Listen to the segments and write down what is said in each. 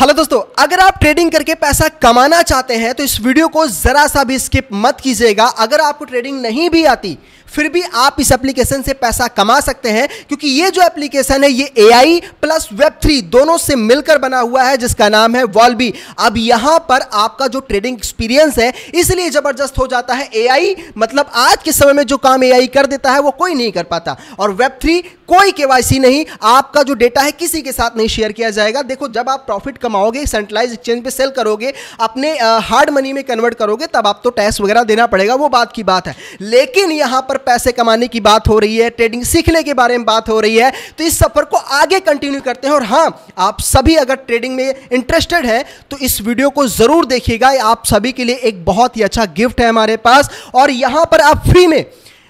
hello दोस्तों अगर आप ट्रेडिंग करके पैसा कमाना चाहते हैं तो इस वीडियो को ज़रा सा भी स्किप मत कीजिएगा अगर आपको ट्रेडिंग नहीं भी आती फिर भी आप इस एप्लीकेशन से पैसा कमा सकते हैं क्योंकि ये जो एप्लीकेशन है ये आई प्लस वेब थ्री दोनों से मिलकर बना हुआ है जिसका नाम है वॉलबी अब यहां पर आपका जो ट्रेडिंग एक्सपीरियंस है इसलिए जबरदस्त हो जाता है आई मतलब आज के समय में जो काम आई कर देता है वो कोई नहीं कर पाता और वेब थ्री कोई केवाईसी नहीं आपका जो डेटा है किसी के साथ नहीं शेयर किया जाएगा देखो जब आप प्रॉफिट कमाओगे सेंट्रलाइज एक्सचेंज पे सेल करोगे अपने हार्ड मनी में कन्वर्ट करोगे तब आप तो टैक्स वगैरह देना पड़ेगा वो बात की बात है लेकिन यहां पर पर पैसे कमाने की बात हो रही है ट्रेडिंग सीखने के बारे में बात हो रही है तो इस सफ़र को आगे कंटिन्यू करते हैं और हाँ आप सभी अगर ट्रेडिंग में इंटरेस्टेड है तो इस वीडियो को ज़रूर देखिएगा आप सभी के लिए एक बहुत ही अच्छा गिफ्ट है हमारे पास और यहां पर आप फ्री में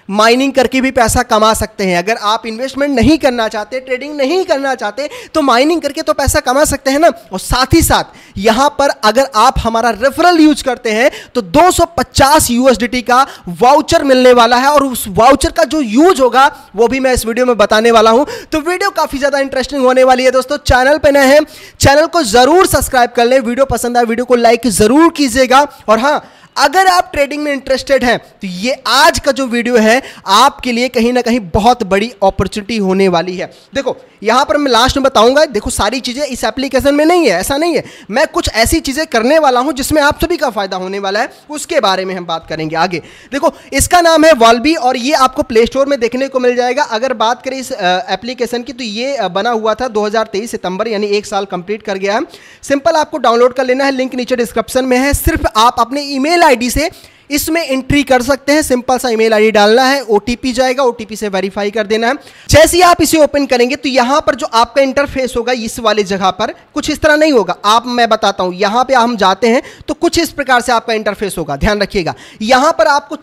माइनिंग करके भी पैसा कमा सकते हैं अगर आप इन्वेस्टमेंट नहीं करना चाहते ट्रेडिंग नहीं करना चाहते तो माइनिंग करके तो पैसा कमा सकते हैं ना और साथ ही साथ यहां पर अगर आप हमारा रेफरल यूज करते हैं तो 250 यूएसडीटी का वाउचर मिलने वाला है और उस वाउचर का जो यूज होगा वो भी मैं इस वीडियो में बताने वाला हूं तो वीडियो काफी ज्यादा इंटरेस्टिंग होने वाली है दोस्तों चैनल पर नए हैं चैनल को जरूर सब्सक्राइब कर लें वीडियो पसंद आए वीडियो को लाइक जरूर कीजिएगा और हाँ अगर आप ट्रेडिंग में इंटरेस्टेड हैं तो ये आज का जो वीडियो है आपके लिए कहीं ना कहीं बहुत बड़ी अपॉर्चुनिटी होने वाली है देखो यहां पर मैं लास्ट में बताऊंगा देखो सारी चीज़ें इस एप्लीकेशन में नहीं है ऐसा नहीं है मैं कुछ ऐसी चीज़ें करने वाला हूं जिसमें आप सभी का फायदा होने वाला है उसके बारे में हम बात करेंगे आगे देखो इसका नाम है वॉल्बी और ये आपको प्ले स्टोर में देखने को मिल जाएगा अगर बात करें इस एप्लीकेशन की तो ये बना हुआ था 2023 सितंबर यानी एक साल कंप्लीट कर गया है सिंपल आपको डाउनलोड कर लेना है लिंक नीचे डिस्क्रिप्शन में है सिर्फ आप अपने ईमेल आईडी से इसमें एंट्री कर सकते हैं सिंपल सा ईमेल आईडी डालना है ओटीपी जाएगा ओटीपी से वेरीफाई कर देना है जैसे ही आप इसे ओपन करेंगे तो यहां पर जो आपका इंटरफेस होगा इस वाले जगह पर कुछ इस तरह नहीं होगा आप मैं बताता हूं यहां पे हम जाते हैं तो कुछ इस प्रकार से आपका इंटरफेस होगा ध्यान रखिएगा यहां पर आपको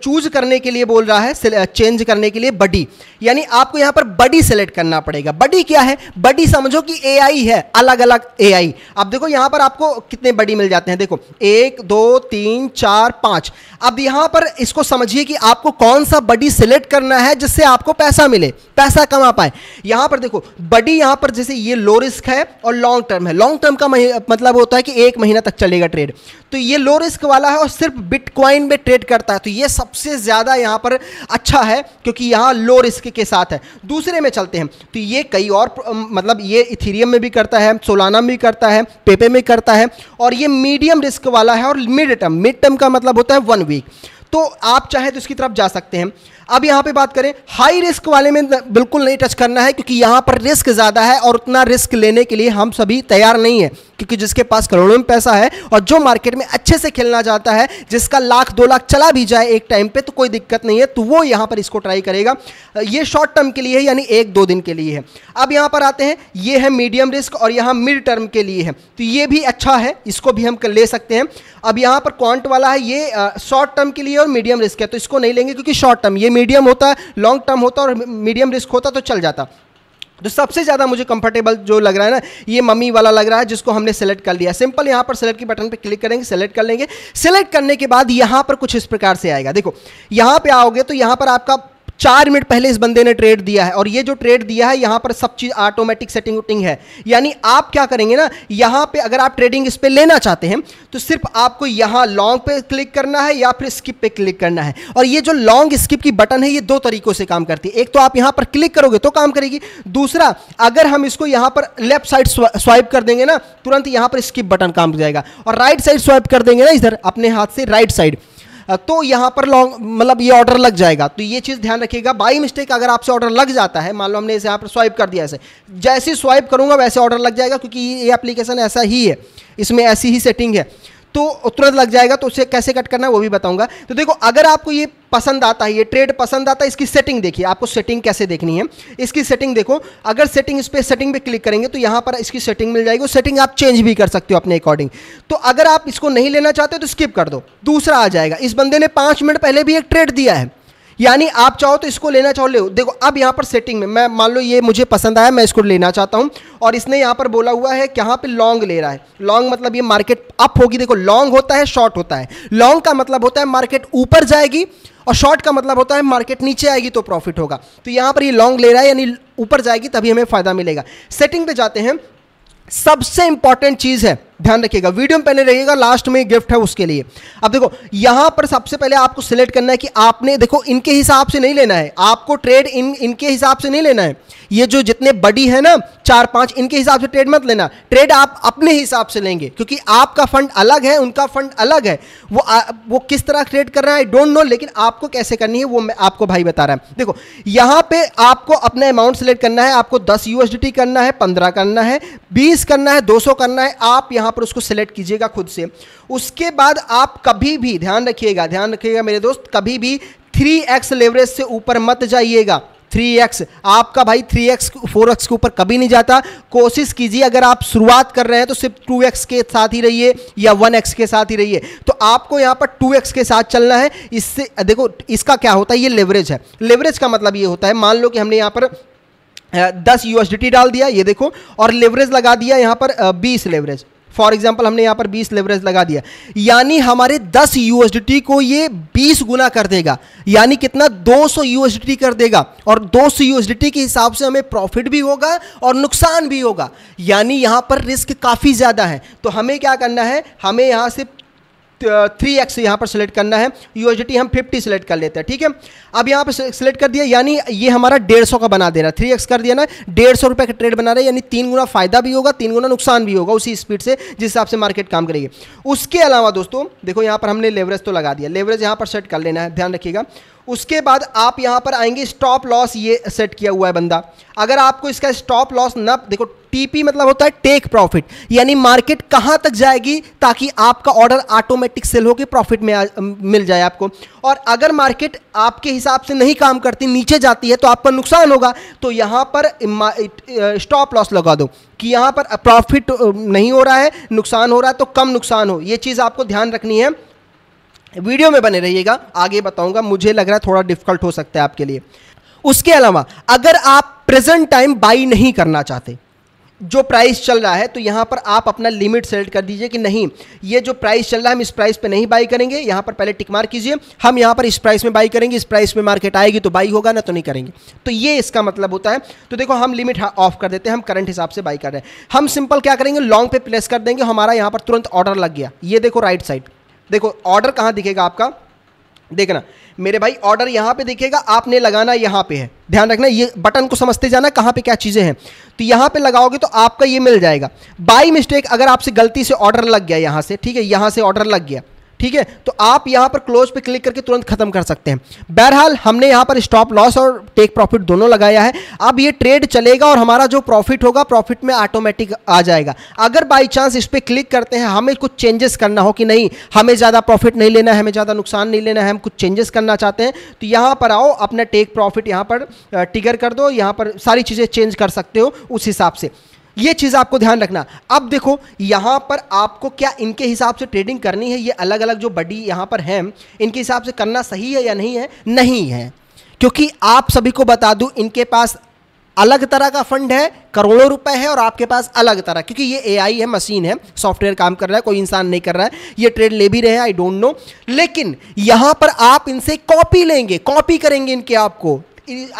चूज करने के लिए बोल रहा है चेंज करने के लिए बडी यानी आपको यहां पर बडी सेलेक्ट करना पड़ेगा बडी क्या है बडी समझो कि ए है अलग अलग ए अब देखो यहां पर आपको कितने बडी मिल जाते हैं देखो एक दो तीन चार पांच अब यहां पर इसको समझिए कि आपको कौन सा बडी सिलेक्ट करना है जिससे आपको पैसा मिले पैसा कमा पाए यहां पर देखो बडी यहां पर जैसे ये लो रिस्क है और लॉन्ग टर्म है लॉन्ग टर्म का मतलब होता है कि एक महीना तक चलेगा ट्रेड तो ये लो रिस्क वाला है और सिर्फ बिटकॉइन में ट्रेड करता है तो ये सबसे ज़्यादा यहाँ पर अच्छा है क्योंकि यहाँ लो रिस्क के साथ है दूसरे में चलते हैं तो ये कई और मतलब ये इथीरियम में भी करता है सोलाना में भी करता है पेपे में करता है और ये मीडियम रिस्क वाला है और मिड टर्म मिड टर्म का मतलब होता है वन वीक तो आप चाहे तो इसकी तरफ जा सकते हैं अब यहां पे बात करें हाई रिस्क वाले में बिल्कुल नहीं टच करना है क्योंकि यहां पर रिस्क ज्यादा है और उतना रिस्क लेने के लिए हम सभी तैयार नहीं है क्योंकि जिसके पास करोड़ों में पैसा है और जो मार्केट में अच्छे से खेलना चाहता है जिसका लाख दो लाख चला भी जाए एक टाइम पे तो कोई दिक्कत नहीं है तो वो यहां पर इसको ट्राई करेगा ये शॉर्ट टर्म के लिए है यानी एक दो दिन के लिए है अब यहां पर आते हैं ये है मीडियम रिस्क और यहां मिड टर्म के लिए है तो ये भी अच्छा है इसको भी हम ले सकते हैं अब यहां पर क्वांट वाला है ये शॉर्ट टर्म के लिए और मीडियम रिस्क है तो इसको नहीं लेंगे क्योंकि शॉर्ट टर्म ये मीडियम होता लॉन्ग टर्म होता और मीडियम रिस्क होता तो चल जाता तो सबसे ज़्यादा मुझे कंफर्टेबल जो लग रहा है ना ये मम्मी वाला लग रहा है जिसको हमने सेलेक्ट कर लिया सिंपल यहाँ पर सेलेक्ट की बटन पर क्लिक करेंगे सेलेक्ट कर लेंगे सेलेक्ट करने के बाद यहाँ पर कुछ इस प्रकार से आएगा देखो यहाँ पर आओगे तो यहाँ पर आपका चार मिनट पहले इस बंदे ने ट्रेड दिया है और ये जो ट्रेड दिया है यहाँ पर सब चीज़ ऑटोमेटिक सेटिंग उटिंग है यानी आप क्या करेंगे ना यहाँ पे अगर आप ट्रेडिंग इस पर लेना चाहते हैं तो सिर्फ आपको यहाँ लॉन्ग पे क्लिक करना है या फिर स्किप पे क्लिक करना है और ये जो लॉन्ग स्किप की बटन है ये दो तरीकों से काम करती है एक तो आप यहाँ पर क्लिक करोगे तो काम करेगी दूसरा अगर हम इसको यहाँ पर लेफ्ट साइड स्वाइप कर देंगे ना तुरंत यहाँ पर स्किप बटन काम जाएगा और राइट साइड स्वाइप कर देंगे ना इधर अपने हाथ से राइट साइड तो यहाँ पर लॉन्ग मतलब ये ऑर्डर लग जाएगा तो ये चीज़ ध्यान रखिएगा बाई मिस्टेक अगर आपसे ऑर्डर लग जाता है मान लो हमने इसे यहाँ पर स्वाइप कर दिया ऐसे जैसे स्वाइप करूँगा वैसे ऑर्डर लग जाएगा क्योंकि ये एप्लीकेशन ऐसा ही है इसमें ऐसी ही सेटिंग है तो तुरंत लग जाएगा तो उसे कैसे कट करना है वो भी बताऊंगा तो देखो अगर आपको ये पसंद आता है ये ट्रेड पसंद आता है इसकी सेटिंग देखिए आपको सेटिंग कैसे देखनी है इसकी सेटिंग देखो अगर सेटिंग इस पर सेटिंग पे क्लिक करेंगे तो यहाँ पर इसकी सेटिंग मिल जाएगी सेटिंग आप चेंज भी कर सकते हो अपने अकॉर्डिंग तो अगर आप इसको नहीं लेना चाहते तो स्किप कर दो दूसरा आ जाएगा इस बंदे ने पाँच मिनट पहले भी एक ट्रेड दिया है यानी आप चाहो तो इसको लेना चाहो ले देखो अब यहाँ पर सेटिंग में मैं मान लो ये मुझे पसंद आया मैं इसको लेना चाहता हूँ और इसने यहाँ पर बोला हुआ है कि यहाँ पर लॉन्ग ले रहा है लॉन्ग मतलब ये मार्केट अप होगी देखो लॉन्ग होता है शॉर्ट होता है लॉन्ग का मतलब होता है मार्केट ऊपर जाएगी और शॉर्ट का मतलब होता है मार्केट नीचे आएगी तो प्रॉफिट होगा तो यहाँ पर ये लॉन्ग ले रहा है यानी ऊपर जाएगी तभी हमें फ़ायदा मिलेगा सेटिंग पर जाते हैं सबसे इंपॉर्टेंट चीज़ है ध्यान रखिएगा वीडियो में पहले रहिएगा लास्ट में गिफ्ट है उसके लिए अब देखो यहां पर सबसे पहले आपको सिलेक्ट करना है कि आपने देखो इनके हिसाब से नहीं लेना है आपको ट्रेड इन इनके हिसाब से नहीं लेना है ये जो जितने बड़ी है ना चार पांच इनके हिसाब से ट्रेड मत लेना ट्रेड आप अपने हिसाब से लेंगे क्योंकि आपका फंड अलग है उनका फंड अलग है वो आ, वो किस तरह ट्रेड कर रहा है आई डोंट नो लेकिन आपको कैसे करनी है वो मैं आपको भाई बता रहा है देखो यहां पे आपको अपना अमाउंट सेलेक्ट करना है आपको दस यूएसडी करना है पंद्रह करना है बीस करना है दो करना है आप यहां यहाँ पर उसको सेलेक्ट कीजिएगा खुद से उसके बाद आप कभी भी ध्यान रखिएगा ध्यान रखिएगा मेरे दोस्त कभी भी थ्री एक्स लेवरेज से ऊपर मत जाइएगा 3x आपका भाई 3x 4x के ऊपर कभी नहीं जाता कोशिश कीजिए अगर आप शुरुआत कर रहे हैं तो सिर्फ 2x के साथ ही रहिए या 1x के साथ ही रहिए तो आपको यहाँ पर 2x के साथ चलना है इससे देखो इसका क्या होता है ये लेवरेज है लेवरेज का मतलब ये होता है मान लो कि हमने यहाँ पर 10 यू डाल दिया ये देखो और लेवरेज लगा दिया यहाँ पर बीस लेवरेज फॉर एग्जाम्पल हमने यहाँ पर बीस लेवरेज लगा दिया यानी हमारे दस यूएसडीटी को ये बीस गुना कर देगा यानी कितना दो सौ यूएसडीटी कर देगा और दो सौ यूएसडीटी के हिसाब से हमें प्रॉफिट भी होगा और नुकसान भी होगा यानी यहाँ पर रिस्क काफ़ी ज़्यादा है तो हमें क्या करना है हमें यहाँ से थ्री एक्स यहाँ पर सेलेक्ट करना है यूएसडी हम फिफ्टी सेलेक्ट कर लेते हैं ठीक है अब यहाँ पर सेलेक्ट कर दिया यानी ये हमारा डेढ़ सौ का बना दे रहा है थ्री एक्स कर दिया ना डेढ़ सौ रुपये का ट्रेड बना रहा है यानी तीन गुना फायदा भी होगा तीन गुना नुकसान भी होगा उसी स्पीड से जिस हिसाब से मार्केट काम करेगी उसके अलावा दोस्तों देखो यहाँ पर हमने लेवरेज तो लगा दिया लेवरेज यहाँ पर सेट कर लेना है ध्यान रखिएगा उसके बाद आप यहां पर आएंगे स्टॉप लॉस ये सेट किया हुआ है बंदा अगर आपको इसका स्टॉप लॉस ना देखो टीपी मतलब होता है टेक प्रॉफिट यानी मार्केट कहां तक जाएगी ताकि आपका ऑर्डर ऑटोमेटिक सेल होकर प्रॉफिट में आ, मिल जाए आपको और अगर मार्केट आपके हिसाब से नहीं काम करती नीचे जाती है तो आपका नुकसान होगा तो यहां पर स्टॉप लॉस लगा दो कि यहां पर प्रॉफिट नहीं हो रहा है नुकसान हो रहा है तो कम नुकसान हो यह चीज़ आपको ध्यान रखनी है वीडियो में बने रहिएगा आगे बताऊंगा मुझे लग रहा है थोड़ा डिफिकल्ट हो सकता है आपके लिए उसके अलावा अगर आप प्रेजेंट टाइम बाई नहीं करना चाहते जो प्राइस चल रहा है तो यहाँ पर आप अपना लिमिट सेलेक्ट कर दीजिए कि नहीं ये जो प्राइस चल रहा है हम इस प्राइस पे नहीं बाई करेंगे यहाँ पर पहले टिक मार कीजिए हम यहाँ पर इस प्राइस में बाई करेंगे इस प्राइस में मार्केट आएगी तो बाई होगा ना तो नहीं करेंगे तो ये इसका मतलब होता है तो देखो हम लिमिट ऑफ हाँ कर देते हैं हम करंट हिसाब से बाई कर रहे हैं हम सिंपल क्या करेंगे लॉन्ग पे प्लेस कर देंगे हमारा यहाँ पर तुरंत ऑर्डर लग गया ये देखो राइट साइड देखो ऑर्डर कहाँ दिखेगा आपका देखना मेरे भाई ऑर्डर यहाँ पे दिखेगा आपने लगाना यहाँ पे है ध्यान रखना ये बटन को समझते जाना कहाँ पे क्या चीज़ें हैं तो यहां पे लगाओगे तो आपका ये मिल जाएगा बाई मिस्टेक अगर आपसे गलती से ऑर्डर लग गया यहां से ठीक है यहां से ऑर्डर लग गया ठीक है तो आप यहां पर क्लोज पे क्लिक करके तुरंत खत्म कर सकते हैं बहरहाल हमने यहां पर स्टॉप लॉस और टेक प्रॉफिट दोनों लगाया है अब ये ट्रेड चलेगा और हमारा जो प्रॉफिट होगा प्रॉफिट में ऑटोमेटिक आ जाएगा अगर बाई चांस इस पर क्लिक करते हैं हमें कुछ चेंजेस करना हो कि नहीं हमें ज़्यादा प्रॉफिट नहीं लेना है हमें ज़्यादा नुकसान नहीं लेना है हम कुछ चेंजेस करना चाहते हैं तो यहां पर आओ अपना टेक प्रॉफिट यहां पर टिगर कर दो यहां पर सारी चीज़ें चेंज कर सकते हो उस हिसाब से ये चीज़ आपको ध्यान रखना अब देखो यहाँ पर आपको क्या इनके हिसाब से ट्रेडिंग करनी है ये अलग अलग जो बडी यहाँ पर हैं इनके हिसाब से करना सही है या नहीं है नहीं है क्योंकि आप सभी को बता दूं इनके पास अलग तरह का फंड है करोड़ों रुपए है और आपके पास अलग तरह क्योंकि ये एआई है मशीन है सॉफ्टवेयर काम कर रहा है कोई इंसान नहीं कर रहा है ये ट्रेड ले भी रहे हैं आई डोंट नो लेकिन यहां पर आप इनसे कॉपी लेंगे कॉपी करेंगे इनके आपको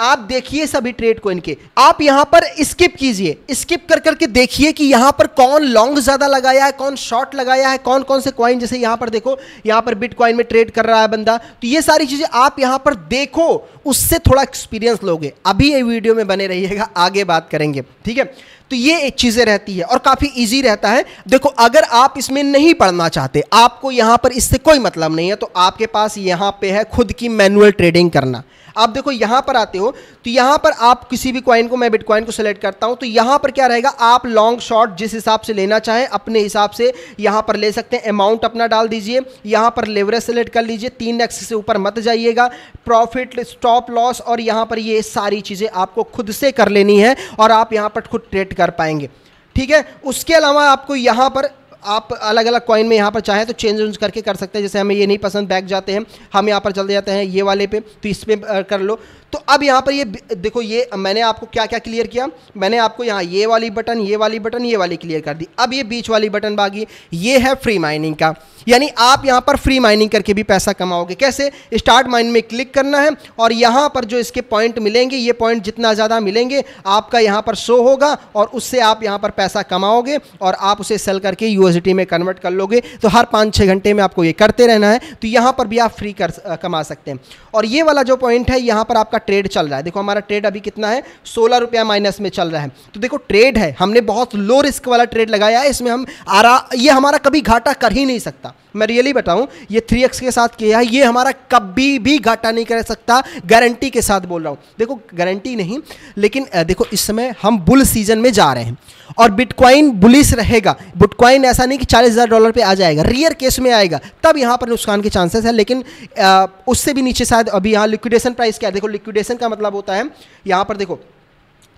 आप देखिए सभी ट्रेड को इनके आप यहां पर स्किप कीजिए स्किप कर करके देखिए कि यहां पर कौन लॉन्ग ज्यादा लगाया है कौन शॉर्ट लगाया है कौन कौन से क्वाइन जैसे यहां पर देखो यहां पर बिटकॉइन में ट्रेड कर रहा है बंदा तो ये सारी चीजें आप यहां पर देखो उससे थोड़ा एक्सपीरियंस लोगे अभी ये वीडियो में बने रहिएगा आगे बात करेंगे ठीक है तो ये एक चीज़ें रहती है और काफ़ी इजी रहता है देखो अगर आप इसमें नहीं पढ़ना चाहते आपको यहां पर इससे कोई मतलब नहीं है तो आपके पास यहां पे है खुद की मैनुअल ट्रेडिंग करना आप देखो यहां पर आते हो तो यहाँ पर आप किसी भी कॉइन को मैं बिटकॉइन को सिलेक्ट करता हूँ तो यहाँ पर क्या रहेगा आप लॉन्ग शॉर्ट जिस हिसाब से लेना चाहें अपने हिसाब से यहाँ पर ले सकते हैं अमाउंट अपना डाल दीजिए यहाँ पर लेवरेज सेलेक्ट कर लीजिए तीन एक्स से ऊपर मत जाइएगा प्रॉफिट स्टॉप लॉस और यहाँ पर ये सारी चीज़ें आपको खुद से कर लेनी है और आप यहाँ पर खुद ट्रेड कर पाएंगे ठीक है उसके अलावा आपको यहाँ पर आप अलग अलग कॉइन में यहाँ पर चाहें तो चेंज वेंज करके कर सकते हैं जैसे हमें ये नहीं पसंद बैक जाते हैं हम यहाँ पर चले जाते हैं ये वाले पे तो इसमें कर लो तो अब यहाँ पर ये देखो ये मैंने आपको क्या क्या क्लियर किया मैंने आपको यहाँ ये वाली बटन ये वाली बटन ये वाली क्लियर कर दी अब ये बीच वाली बटन बाकी ये है फ्री माइनिंग का यानी आप यहाँ पर फ्री माइनिंग करके भी पैसा कमाओगे कैसे स्टार्ट माइन में क्लिक करना है और यहाँ पर जो इसके पॉइंट मिलेंगे ये पॉइंट जितना ज़्यादा मिलेंगे आपका यहाँ पर शो होगा और उससे आप यहाँ पर पैसा कमाओगे और आप उसे सेल करके यूएसडी में कन्वर्ट कर लोगे तो हर पाँच छः घंटे में आपको ये करते रहना है तो यहाँ पर भी आप फ्री कर आ, कमा सकते हैं और ये वाला जो पॉइंट है यहाँ पर आपका ट्रेड चल रहा है देखो हमारा ट्रेड अभी कितना है सोलह रुपया माइनस में चल रहा है तो देखो ट्रेड है हमने बहुत लो रिस्क वाला ट्रेड लगाया है इसमें हम आरा ये हमारा कभी घाटा कर ही नहीं सकता मैं रियली बताऊं ये थ्री एक्स के साथ किया है ये हमारा कभी भी घाटा नहीं कर सकता गारंटी के साथ बोल रहा हूँ देखो गारंटी नहीं लेकिन देखो इस समय हम बुल सीजन में जा रहे हैं और बिटकॉइन बुलिस रहेगा बिटकॉइन ऐसा नहीं कि चालीस हज़ार डॉलर पे आ जाएगा रियर केस में आएगा तब यहाँ पर नुकसान के चांसेस है लेकिन आ, उससे भी नीचे शायद अभी यहाँ लिक्विडेशन प्राइस क्या है देखो लिक्विड लिक्विडेशन का मतलब होता है यहाँ पर देखो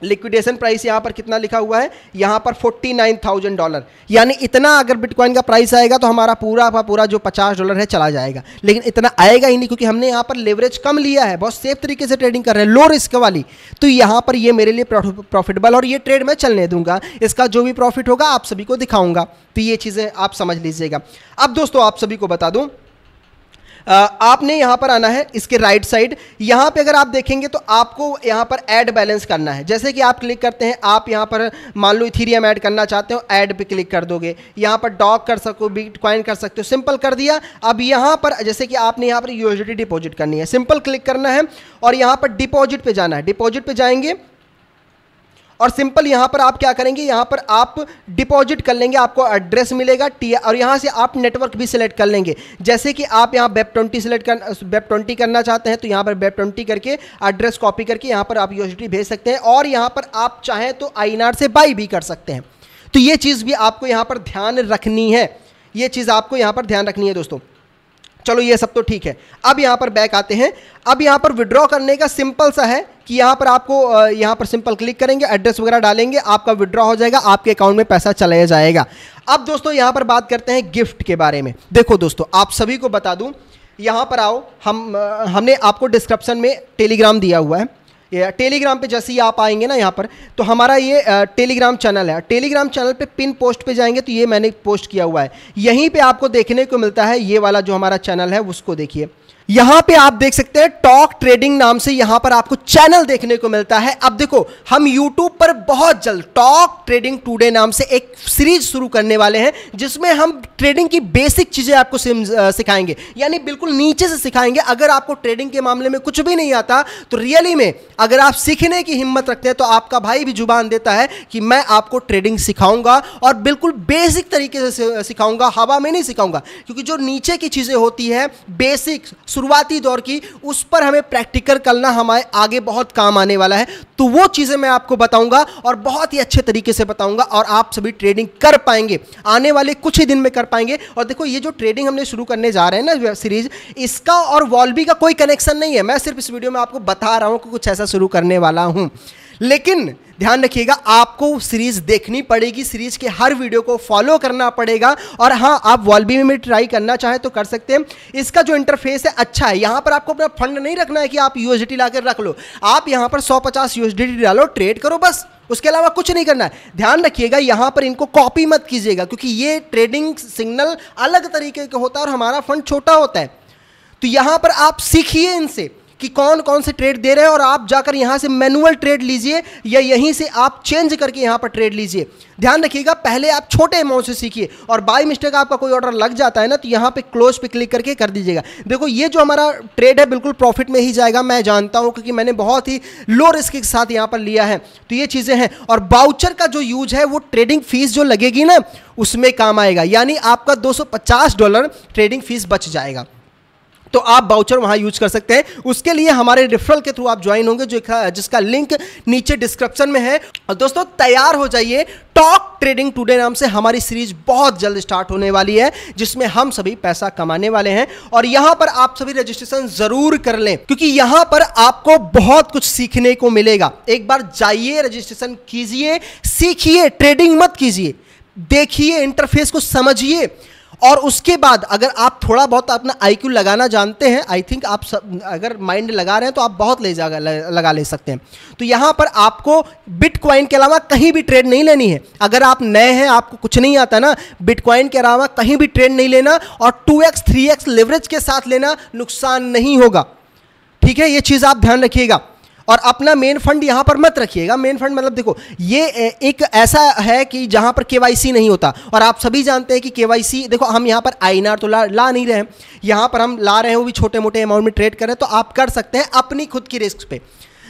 लिक्विडेशन प्राइस यहाँ पर कितना लिखा हुआ है यहाँ पर फोर्टी नाइन थाउजेंड डॉलर यानी इतना अगर बिटकॉइन का प्राइस आएगा तो हमारा पूरा का पूरा जो पचास डॉलर है चला जाएगा लेकिन इतना आएगा ही नहीं क्योंकि हमने यहाँ पर लेवरेज कम लिया है बहुत सेफ तरीके से ट्रेडिंग कर रहे हैं लो रिस्क वाली तो यहाँ पर ये मेरे लिए प्रॉफिटेबल और ये ट्रेड मैं चलने दूंगा इसका जो भी प्रॉफिट होगा आप सभी को दिखाऊंगा तो ये चीज़ें आप समझ लीजिएगा अब दोस्तों आप सभी को बता दूँ आपने यहाँ पर आना है इसके राइट साइड यहाँ पे अगर आप देखेंगे तो आपको यहाँ पर ऐड बैलेंस करना है जैसे कि आप क्लिक करते हैं आप यहाँ पर मान लो इथीरियम ऐड करना चाहते हो ऐड पे क्लिक कर दोगे यहाँ पर डॉक कर सको बिटकॉइन कर सकते हो सिंपल कर दिया अब यहाँ पर जैसे कि आपने यहाँ पर यूएसडी डिपॉजिट करनी है सिंपल क्लिक करना है और यहाँ पर डिपॉजिट पे जाना है डिपॉजिट पे जाएंगे और सिंपल यहाँ पर आप क्या करेंगे यहाँ पर आप डिपॉजिट कर लेंगे आपको एड्रेस मिलेगा टी और यहाँ से आप नेटवर्क भी सिलेक्ट कर लेंगे जैसे कि आप यहाँ वेब ट्वेंटी सिलेक्ट कर वेब ट्वेंटी करना चाहते हैं तो यहाँ पर वेब ट्वेंटी करके एड्रेस कॉपी करके यहाँ पर आप यूएसडी भेज सकते हैं और यहाँ पर आप चाहें तो आई से बाई भी कर सकते हैं तो ये चीज़ भी आपको यहाँ पर ध्यान रखनी है ये चीज़ आपको यहाँ पर ध्यान रखनी है दोस्तों चलो ये सब तो ठीक है अब यहाँ पर बैक आते हैं अब यहाँ पर विड्रॉ करने का सिंपल सा है कि यहाँ पर आपको यहाँ पर सिंपल क्लिक करेंगे एड्रेस वगैरह डालेंगे आपका विड्रॉ हो जाएगा आपके अकाउंट में पैसा चलाया जाएगा अब दोस्तों यहाँ पर बात करते हैं गिफ्ट के बारे में देखो दोस्तों आप सभी को बता दूँ यहाँ पर आओ हम हमने आपको डिस्क्रिप्शन में टेलीग्राम दिया हुआ है टेलीग्राम पे जैसे ही आप आएंगे ना यहाँ पर तो हमारा ये टेलीग्राम चैनल है टेलीग्राम चैनल पे पिन पोस्ट पे जाएंगे तो ये मैंने पोस्ट किया हुआ है यहीं पे आपको देखने को मिलता है ये वाला जो हमारा चैनल है उसको देखिए यहां पे आप देख सकते हैं टॉक ट्रेडिंग नाम से यहां पर आपको चैनल देखने को मिलता है अब देखो हम यूट्यूब पर बहुत जल्द टॉक ट्रेडिंग टूडे नाम से एक सीरीज शुरू करने वाले हैं जिसमें हम ट्रेडिंग की बेसिक चीजें आपको सिखाएंगे यानी बिल्कुल नीचे से सिखाएंगे अगर आपको ट्रेडिंग के मामले में कुछ भी नहीं आता तो रियली में अगर आप सीखने की हिम्मत रखते हैं तो आपका भाई भी जुबान देता है कि मैं आपको ट्रेडिंग सिखाऊंगा और बिल्कुल बेसिक तरीके से सिखाऊंगा हवा में नहीं सिखाऊंगा क्योंकि जो नीचे की चीजें होती है बेसिक शुरुआती दौर की उस पर हमें प्रैक्टिकल करना हमारे आगे बहुत काम आने वाला है तो वो चीज़ें मैं आपको बताऊंगा और बहुत ही अच्छे तरीके से बताऊंगा और आप सभी ट्रेडिंग कर पाएंगे आने वाले कुछ ही दिन में कर पाएंगे और देखो ये जो ट्रेडिंग हमने शुरू करने जा रहे हैं ना वेब सीरीज इसका और वॉल्वी का कोई कनेक्शन नहीं है मैं सिर्फ इस वीडियो में आपको बता रहा हूँ कि कुछ ऐसा शुरू करने वाला हूँ लेकिन ध्यान रखिएगा आपको सीरीज देखनी पड़ेगी सीरीज के हर वीडियो को फॉलो करना पड़ेगा और हाँ आप वॉलबी में ट्राई करना चाहें तो कर सकते हैं इसका जो इंटरफेस है अच्छा है यहाँ पर आपको अपना फंड नहीं रखना है कि आप यूएसडी लाकर रख लो आप यहाँ पर सौ पचास यूएसडी डालो ट्रेड करो बस उसके अलावा कुछ नहीं करना है ध्यान रखिएगा यहाँ पर इनको कॉपी मत कीजिएगा क्योंकि ये ट्रेडिंग सिग्नल अलग तरीके का होता है और हमारा फंड छोटा होता है तो यहाँ पर आप सीखिए इनसे कि कौन कौन से ट्रेड दे रहे हैं और आप जाकर यहाँ से मैनुअल ट्रेड लीजिए या यहीं से आप चेंज करके यहाँ पर ट्रेड लीजिए ध्यान रखिएगा पहले आप छोटे अमाउंट से सीखिए और बाई मिस्टेक आपका कोई ऑर्डर लग जाता है ना तो यहाँ पे क्लोज पे क्लिक करके कर दीजिएगा देखो ये जो हमारा ट्रेड है बिल्कुल प्रॉफिट में ही जाएगा मैं जानता हूँ क्योंकि मैंने बहुत ही लो रिस्क के साथ यहाँ पर लिया है तो ये चीज़ें हैं और बाउचर का जो यूज है वो ट्रेडिंग फीस जो लगेगी ना उसमें काम आएगा यानी आपका दो डॉलर ट्रेडिंग फीस बच जाएगा तो आप बाउचर वहां यूज कर सकते हैं उसके लिए हमारे रेफरल के थ्रू आप ज्वाइन होंगे जो हाँ, जिसका लिंक नीचे डिस्क्रिप्शन में है और दोस्तों तैयार हो जाइए टॉक ट्रेडिंग टुडे नाम से हमारी सीरीज बहुत जल्द स्टार्ट होने वाली है जिसमें हम सभी पैसा कमाने वाले हैं और यहां पर आप सभी रजिस्ट्रेशन जरूर कर लें क्योंकि यहां पर आपको बहुत कुछ सीखने को मिलेगा एक बार जाइए रजिस्ट्रेशन कीजिए सीखिए ट्रेडिंग मत कीजिए देखिए इंटरफेस को समझिए और उसके बाद अगर आप थोड़ा बहुत अपना आईक्यू लगाना जानते हैं आई थिंक आप सब, अगर माइंड लगा रहे हैं तो आप बहुत ले जा लगा ले सकते हैं तो यहाँ पर आपको बिटकॉइन के अलावा कहीं भी ट्रेड नहीं लेनी है अगर आप नए हैं आपको कुछ नहीं आता ना बिटकॉइन के अलावा कहीं भी ट्रेड नहीं लेना और टू एक्स लेवरेज के साथ लेना नुकसान नहीं होगा ठीक है ये चीज़ आप ध्यान रखिएगा और अपना मेन फंड यहां पर मत रखिएगा मेन फंड मतलब देखो ये एक ऐसा है कि जहां पर केवाईसी नहीं होता और आप सभी जानते हैं कि केवाईसी देखो हम यहां पर आई तो ला ला नहीं रहे हैं पर हम ला रहे हो भी छोटे मोटे अमाउंट में ट्रेड कर हैं तो आप कर सकते हैं अपनी खुद की रिस्क पे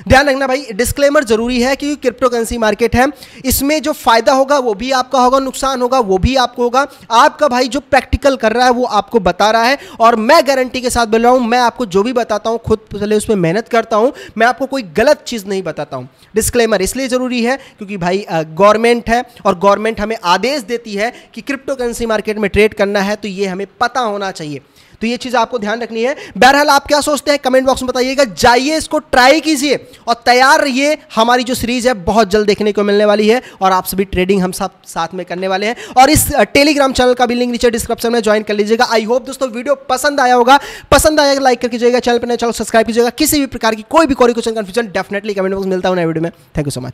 ध्यान रखना भाई डिस्क्लेमर जरूरी है क्योंकि क्रिप्टो करेंसी मार्केट है इसमें जो फायदा होगा वो भी आपका होगा नुकसान होगा वो भी आपको होगा आपका भाई जो प्रैक्टिकल कर रहा है वो आपको बता रहा है और मैं गारंटी के साथ बोल रहा हूँ मैं आपको जो भी बताता हूँ खुद पहले उसमें मेहनत करता हूँ मैं आपको कोई गलत चीज़ नहीं बताता हूँ डिस्क्लेमर इसलिए ज़रूरी है क्योंकि भाई गवर्नमेंट है और गवर्नमेंट हमें आदेश देती है कि क्रिप्टो करेंसी मार्केट में ट्रेड करना है तो ये हमें पता होना चाहिए तो ये चीज़ आपको ध्यान रखनी है बहरहाल आप क्या सोचते हैं कमेंट बॉक्स में बताइएगा जाइए इसको ट्राई कीजिए और तैयार रहिए हमारी जो सीरीज़ है बहुत जल्द देखने को मिलने वाली है और आप सभी ट्रेडिंग हम सब साथ में करने वाले हैं और इस टेलीग्राम चैनल का भी लिंक नीचे डिस्क्रिप्शन में ज्वाइन कर लीजिएगा आई होप दोस्तों वीडियो पसंद आया होगा पसंद आया लाइक तो कर कीजिएगा चैनल पर चलो सब्सक्राइब कीजिएगा किसी भी प्रकार की कोई भी query question confusion definitely comment box मिलता है वीडियो में थैंक यू सो मच